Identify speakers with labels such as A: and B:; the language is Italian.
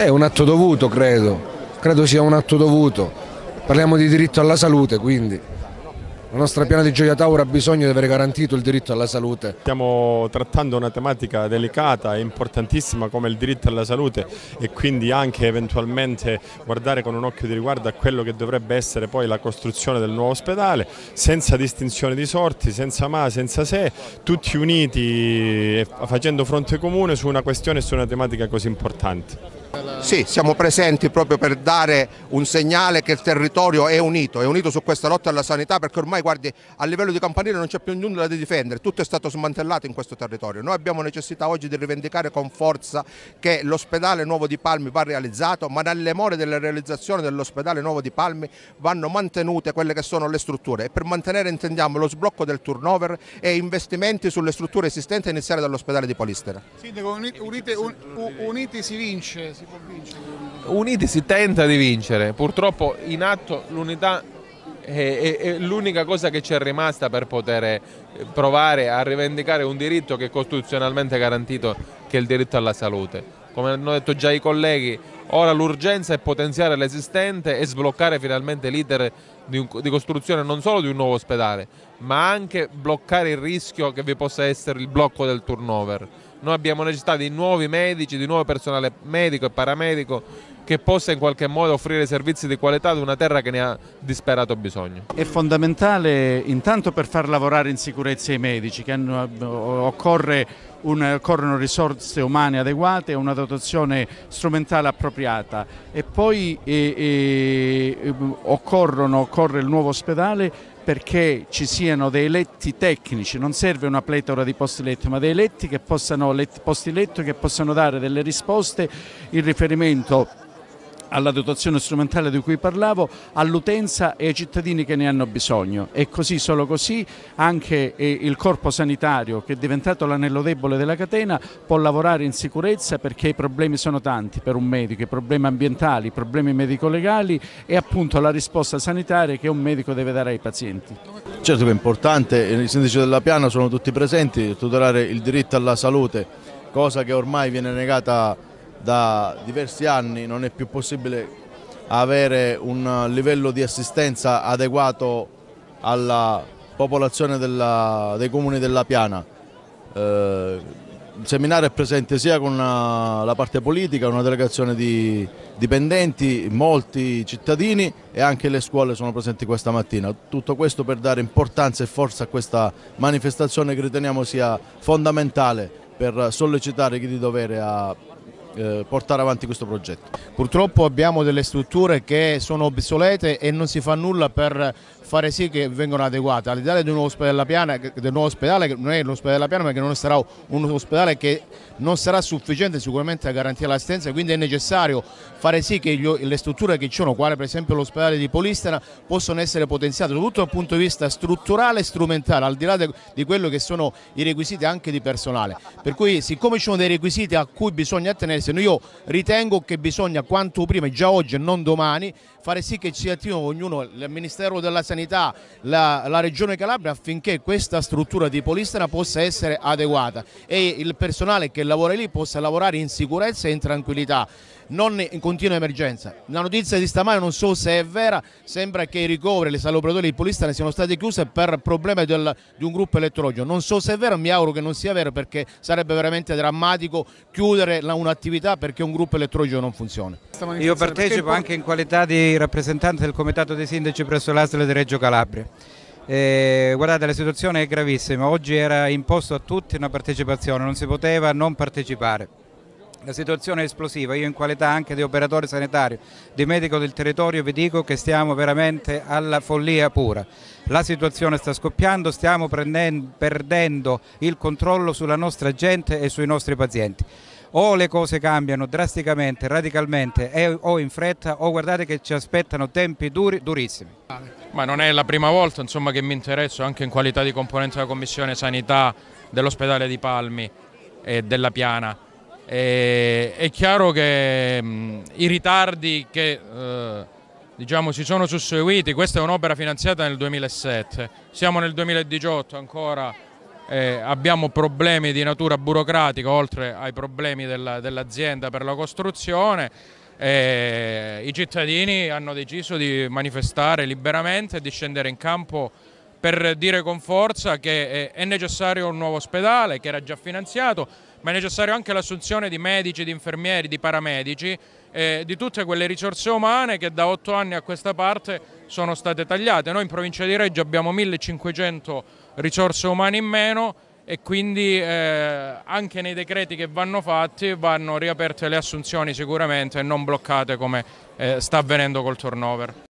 A: È un atto dovuto, credo. Credo sia un atto dovuto. Parliamo di diritto alla
B: salute, quindi. La nostra piana di Gioia Tauro ha bisogno di avere garantito il diritto alla salute. Stiamo trattando una tematica delicata e importantissima come il diritto alla salute e quindi anche eventualmente guardare con un occhio di riguardo a quello che dovrebbe essere poi la costruzione del nuovo ospedale, senza distinzione di sorti, senza ma, senza se, tutti uniti e facendo fronte comune su una questione e su una tematica così importante.
A: Sì, siamo presenti proprio per dare un segnale che il territorio è unito, è unito su questa lotta alla sanità perché ormai guardi a livello di campanile non c'è più nulla da difendere, tutto è stato smantellato in questo territorio. Noi abbiamo necessità oggi di rivendicare con forza che l'ospedale nuovo di Palmi va realizzato, ma dalle more della realizzazione dell'ospedale nuovo di Palmi vanno mantenute quelle che sono le strutture e per mantenere intendiamo lo sblocco del turnover e investimenti sulle strutture
B: esistenti a iniziare dall'ospedale di Polistera.
A: Sindaco, unite, un, uniti si vince si può vincere.
B: Uniti si tenta di vincere, purtroppo in atto l'unità è, è, è l'unica cosa che ci è rimasta per poter eh, provare a rivendicare un diritto che è costituzionalmente garantito, che è il diritto alla salute come hanno detto già i colleghi, ora l'urgenza è potenziare l'esistente e sbloccare finalmente l'iter di, di costruzione non solo di un nuovo ospedale, ma anche bloccare il rischio che vi possa essere il blocco del turnover. Noi abbiamo necessità di nuovi medici, di nuovo personale medico e paramedico che possa in qualche modo offrire servizi di qualità ad una terra che ne ha disperato bisogno.
C: È fondamentale intanto per far lavorare in sicurezza i medici, che hanno, occorre un, occorrono risorse umane adeguate e una dotazione strumentale appropriata e poi e, e, occorrono, occorre il nuovo ospedale perché ci siano dei letti tecnici, non serve una pletora di posti letto, ma dei letti che possano, let, posti letto che possano dare delle risposte in riferimento alla dotazione strumentale di cui parlavo, all'utenza e ai cittadini che ne hanno bisogno e così solo così anche eh, il corpo sanitario che è diventato l'anello debole della catena può lavorare in sicurezza perché i problemi sono tanti per un medico, i problemi ambientali, i problemi medico-legali e appunto la risposta sanitaria che un medico deve dare ai pazienti.
D: Certo che è importante, i sindaci della Piana sono tutti presenti, tutelare il diritto alla salute, cosa che ormai viene negata da diversi anni non è più possibile avere un livello di assistenza adeguato alla popolazione della, dei comuni della Piana. Eh, il seminario è presente sia con una, eh, la parte politica, una delegazione di dipendenti, molti cittadini e anche le scuole sono presenti questa mattina. Tutto questo per dare importanza e forza a questa manifestazione che riteniamo sia fondamentale per sollecitare chi di dovere a eh, portare avanti questo
A: progetto. Purtroppo abbiamo delle strutture che sono obsolete e non si fa nulla per fare sì che vengano adeguate. All'idea di un nuovo ospedale che non è l'ospedale della Piana, ma che non sarà un ospedale che non sarà sufficiente sicuramente a garantire l'assistenza, quindi è necessario fare sì che gli, le strutture che ci sono, quale per esempio l'ospedale di Polistena, possano essere potenziate soprattutto dal punto di vista strutturale e strumentale, al di là de, di quello che sono i requisiti anche di personale. Per cui siccome ci sono dei requisiti a cui bisogna attenersi, io ritengo che bisogna quanto prima, già oggi e non domani, fare sì che ci attivino ognuno, il Ministero della Sanità, la, la Regione Calabria affinché questa struttura di Polistena possa essere adeguata e il personale che lavora lì possa lavorare in sicurezza e in tranquillità non in continua emergenza. La notizia di stamattina, non so se è vera, sembra che i ricoveri, le salopratori di polistena siano state chiuse per problemi del, di un gruppo elettrogeno. Non so se è vero, mi auguro che non sia vero perché sarebbe veramente drammatico chiudere un'attività perché un gruppo elettrogeno non funziona. Io partecipo anche in
E: qualità di rappresentante del Comitato dei Sindaci presso l'Asle di Reggio Calabria. Eh, guardate, la situazione è gravissima, oggi era imposto a tutti una partecipazione, non si poteva non partecipare. La situazione è esplosiva, io in qualità anche di operatore sanitario, di medico del territorio vi dico che stiamo veramente alla follia pura. La situazione sta scoppiando, stiamo perdendo il controllo sulla nostra gente e sui nostri pazienti o le cose cambiano drasticamente, radicalmente e, o in fretta o guardate che ci aspettano tempi duri, durissimi. Ma non è la prima volta insomma, che mi interesso anche in qualità di componente della Commissione Sanità dell'ospedale di Palmi e della Piana. E, è chiaro che mh, i ritardi che eh, diciamo, si sono susseguiti, questa è un'opera finanziata nel 2007, siamo nel 2018 ancora eh, abbiamo problemi di natura burocratica oltre ai problemi dell'azienda dell per la costruzione. Eh, I cittadini hanno deciso di manifestare liberamente e di scendere in campo per dire con forza che eh, è necessario un nuovo ospedale che era già finanziato, ma è necessario anche l'assunzione di medici, di infermieri, di paramedici, eh, di tutte quelle risorse umane che da otto anni a questa parte sono state tagliate. Noi in provincia di Reggio abbiamo 1500 risorse umane in meno e quindi eh, anche nei decreti che vanno fatti vanno riaperte le assunzioni sicuramente e non bloccate come eh, sta avvenendo col turnover.